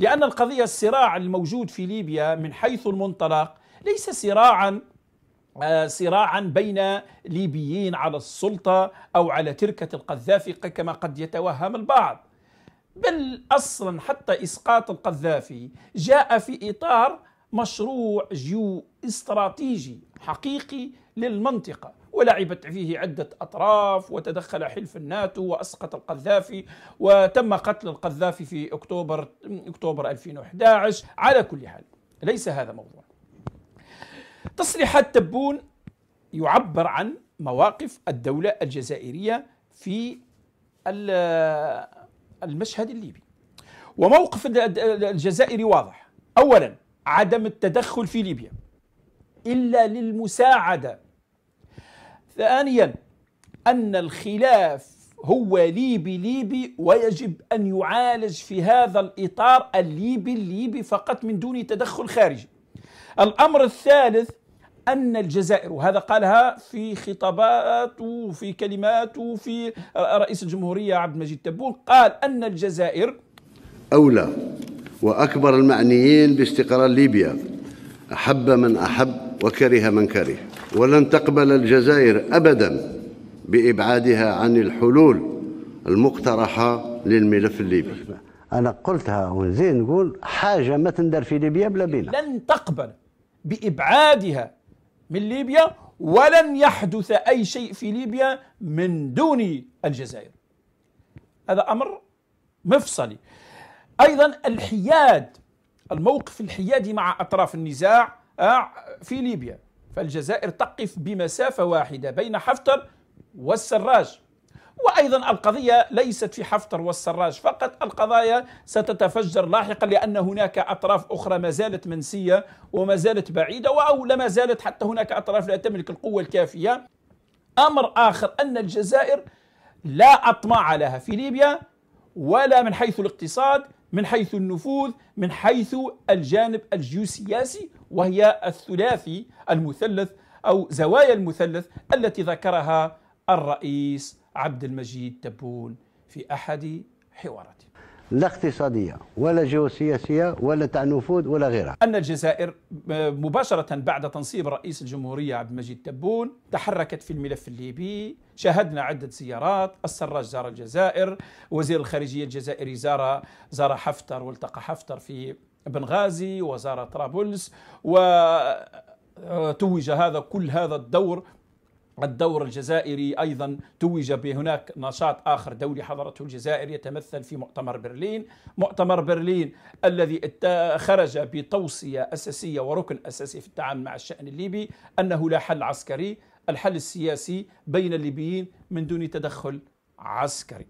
لأن القضية الصراع الموجود في ليبيا من حيث المنطلق ليس صراعا آه، صراعا بين ليبيين على السلطة أو على تركة القذافي كما قد يتوهم البعض بل اصلا حتى اسقاط القذافي جاء في اطار مشروع جيو استراتيجي حقيقي للمنطقه ولعبت فيه عدة أطراف وتدخل حلف الناتو وأسقط القذافي وتم قتل القذافي في أكتوبر أكتوبر 2011 على كل حال ليس هذا موضوع تصريحات تبون يعبر عن مواقف الدولة الجزائرية في المشهد الليبي وموقف الجزائري واضح أولا عدم التدخل في ليبيا إلا للمساعدة ثانيا أن الخلاف هو ليبي ليبي ويجب أن يعالج في هذا الإطار الليبي الليبي فقط من دون تدخل خارجي الأمر الثالث أن الجزائر وهذا قالها في خطابات وفي كلمات وفي رئيس الجمهورية عبد المجيد تبون قال أن الجزائر أولى وأكبر المعنيين باستقرار ليبيا أحب من أحب وكره من كره ولن تقبل الجزائر أبدا بإبعادها عن الحلول المقترحة للملف الليبي أنا قلتها ونزيد نقول حاجة ما تندر في ليبيا بلا بينا لن تقبل بإبعادها من ليبيا ولن يحدث أي شيء في ليبيا من دون الجزائر هذا أمر مفصلي أيضا الحياد الموقف الحيادي مع أطراف النزاع آه، في ليبيا فالجزائر تقف بمسافة واحدة بين حفتر والسراج وأيضا القضية ليست في حفتر والسراج فقط القضايا ستتفجر لاحقا لأن هناك أطراف أخرى ما زالت منسية وما زالت بعيدة أو لما زالت حتى هناك أطراف لا تملك القوة الكافية أمر آخر أن الجزائر لا أطماع لها في ليبيا ولا من حيث الاقتصاد من حيث النفوذ من حيث الجانب الجيوسياسي وهي الثلاثي المثلث أو زوايا المثلث التي ذكرها الرئيس عبد المجيد تبون في أحد حواراته لا اقتصادية ولا جيوسياسية ولا تاع نفوذ ولا غيرها أن الجزائر آه، مباشرة بعد تنصيب رئيس الجمهورية عبد المجيد تبون تحركت في الملف الليبي شاهدنا عدة زيارات السراج زار الجزائر وزير الخارجية الجزائري زار زار حفتر والتقى حفتر في بنغازي وزارة طرابلس وتوج آه، هذا كل هذا الدور الدور الجزائري ايضا توج بهناك نشاط اخر دولي حضرته الجزائر يتمثل في مؤتمر برلين، مؤتمر برلين الذي آه، خرج بتوصيه اساسيه وركن اساسي في التعامل مع الشان الليبي انه لا حل عسكري، الحل السياسي بين الليبيين من دون تدخل عسكري.